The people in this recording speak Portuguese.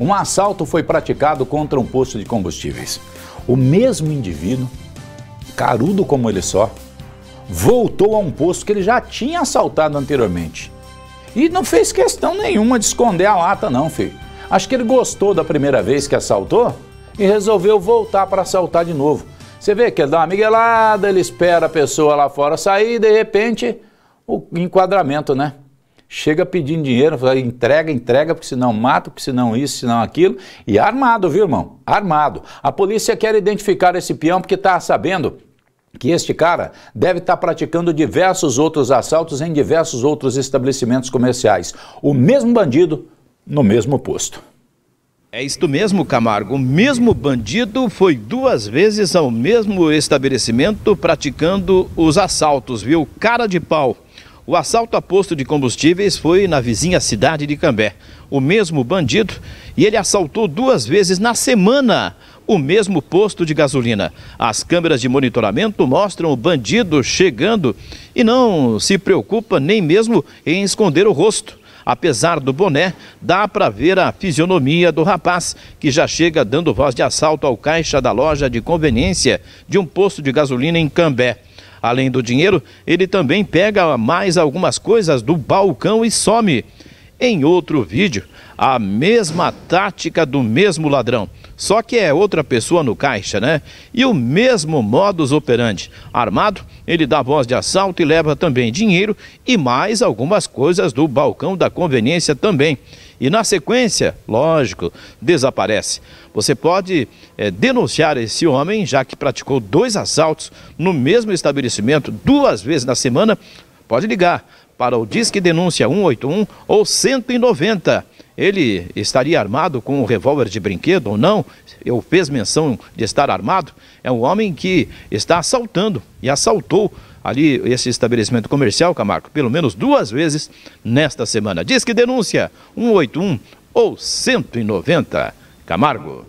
um assalto foi praticado contra um posto de combustíveis. O mesmo indivíduo, carudo como ele só, voltou a um posto que ele já tinha assaltado anteriormente. E não fez questão nenhuma de esconder a lata, não, filho. Acho que ele gostou da primeira vez que assaltou e resolveu voltar para assaltar de novo. Você vê que ele dá uma miguelada, ele espera a pessoa lá fora sair e de repente o enquadramento, né? chega pedindo dinheiro, fala, entrega, entrega, porque senão mato, porque senão isso, senão aquilo. E armado, viu, irmão? Armado. A polícia quer identificar esse peão porque está sabendo que este cara deve estar tá praticando diversos outros assaltos em diversos outros estabelecimentos comerciais. O mesmo bandido no mesmo posto. É isto mesmo, Camargo. O mesmo bandido foi duas vezes ao mesmo estabelecimento praticando os assaltos, viu? Cara de pau. O assalto a posto de combustíveis foi na vizinha cidade de Cambé. O mesmo bandido, e ele assaltou duas vezes na semana o mesmo posto de gasolina. As câmeras de monitoramento mostram o bandido chegando e não se preocupa nem mesmo em esconder o rosto. Apesar do boné, dá para ver a fisionomia do rapaz, que já chega dando voz de assalto ao caixa da loja de conveniência de um posto de gasolina em Cambé. Além do dinheiro, ele também pega mais algumas coisas do balcão e some em outro vídeo a mesma tática do mesmo ladrão, só que é outra pessoa no caixa, né? E o mesmo modus operandi. Armado, ele dá voz de assalto e leva também dinheiro e mais algumas coisas do balcão da conveniência também. E na sequência, lógico, desaparece. Você pode é, denunciar esse homem, já que praticou dois assaltos no mesmo estabelecimento duas vezes na semana, pode ligar para o Disque Denúncia 181 ou 190. Ele estaria armado com um revólver de brinquedo ou não? Eu fez menção de estar armado. É um homem que está assaltando e assaltou ali esse estabelecimento comercial, Camargo, pelo menos duas vezes nesta semana. Disque Denúncia 181 ou 190. Camargo.